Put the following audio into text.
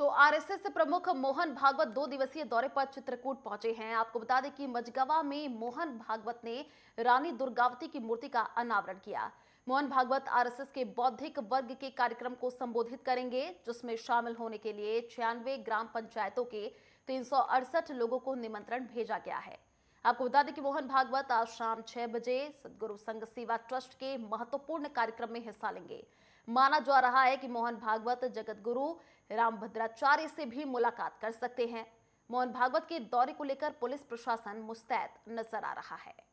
तो आरएसएस प्रमुख मोहन भागवत दो दिवसीय दौरे पर चित्रकूट पहुंचे हैं आपको बता दें कि मजगवा में मोहन भागवत ने रानी दुर्गावती की मूर्ति का अनावरण किया मोहन भागवत आरएसएस के बौद्धिक वर्ग के कार्यक्रम को संबोधित करेंगे जिसमें शामिल होने के लिए छियानवे ग्राम पंचायतों के तीन लोगों को निमंत्रण भेजा गया है आपको बता दें कि मोहन भागवत आज शाम छह बजे सदगुरु संघ सेवा ट्रस्ट के महत्वपूर्ण कार्यक्रम में हिस्सा लेंगे माना जा रहा है कि मोहन भागवत जगत गुरु राम भद्राचार्य से भी मुलाकात कर सकते हैं मोहन भागवत के दौरे को लेकर पुलिस प्रशासन मुस्तैद नजर आ रहा है